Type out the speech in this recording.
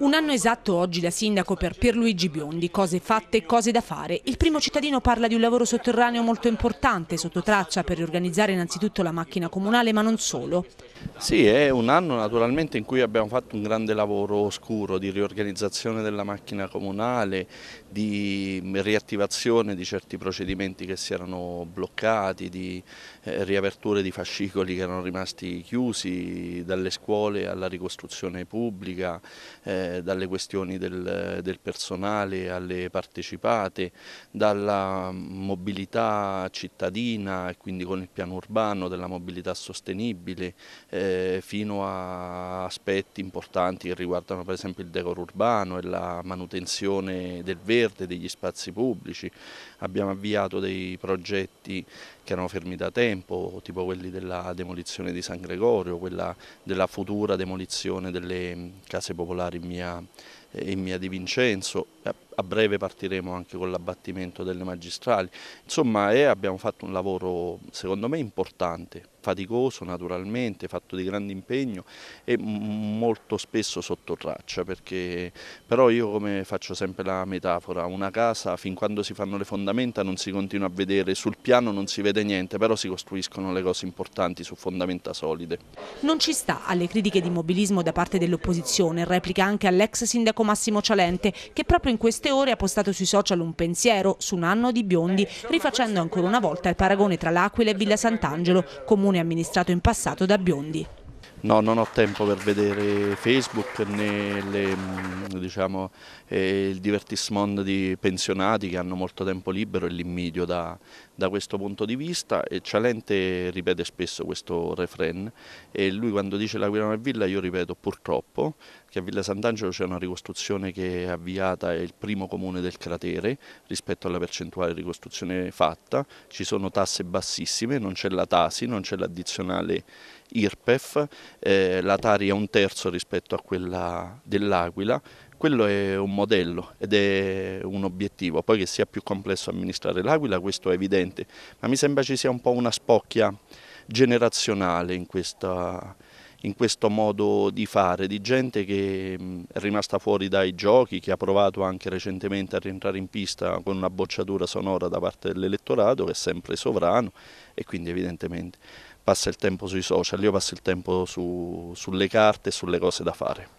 Un anno esatto oggi da sindaco per Pierluigi Biondi, cose fatte e cose da fare. Il primo cittadino parla di un lavoro sotterraneo molto importante, sotto traccia, per riorganizzare innanzitutto la macchina comunale, ma non solo. Sì, è un anno naturalmente in cui abbiamo fatto un grande lavoro oscuro di riorganizzazione della macchina comunale, di riattivazione di certi procedimenti che si erano bloccati, di eh, riaperture di fascicoli che erano rimasti chiusi, dalle scuole alla ricostruzione pubblica, eh, dalle questioni del, del, personale alle partecipate, dalla mobilità cittadina e quindi con il piano urbano della mobilità sostenibile eh, fino a aspetti importanti che riguardano per esempio il decoro urbano e la manutenzione del verde, degli spazi pubblici. Abbiamo avviato dei progetti che erano fermi da tempo, tipo quelli della demolizione di San Gregorio, quella della futura demolizione delle case popolari in via minha Emmia eh, Di Vincenzo, eh, a breve partiremo anche con l'abbattimento delle magistrali, insomma eh, abbiamo fatto un lavoro secondo me importante, faticoso naturalmente, fatto di grande impegno e molto spesso sotto traccia, perché però io come faccio sempre la metafora, una casa fin quando si fanno le fondamenta non si continua a vedere, sul piano non si vede niente, però si costruiscono le cose importanti su fondamenta solide. Non ci sta alle critiche di mobilismo da parte dell'opposizione, replica anche all'ex sindaco sindaco Massimo Cialente, che proprio in queste ore ha postato sui social un pensiero su un anno di biondi, eh, rifacendo ancora una volta il paragone tra L'Aquila e Villa Sant'Angelo, comune amministrato in passato da biondi. No, non ho tempo per vedere Facebook né le, mm, diciamo, eh, il divertissement di pensionati che hanno molto tempo libero e l'immidio da, da, questo punto di vista. E Cialente ripete spesso questo refrain e lui quando dice L'Aquilano è villa io ripeto purtroppo che a Villa Sant'Angelo c'è una ricostruzione che è avviata, è il primo comune del cratere rispetto alla percentuale di ricostruzione fatta, ci sono tasse bassissime, non c'è la tasi, non c'è l'addizionale IRPEF, eh, la Tari è un terzo rispetto a quella dell'Aquila, quello è un modello ed è un obiettivo, poi che sia più complesso amministrare l'Aquila questo è evidente, ma mi sembra ci sia un po' una spocchia generazionale in, questa, in questo modo di fare, di gente che è rimasta fuori dai giochi, che ha provato anche recentemente a rientrare in pista con una bocciatura sonora da parte dell'elettorato che è sempre sovrano e quindi evidentemente passa il tempo sui social, io passo il tempo su, sulle carte e sulle cose da fare.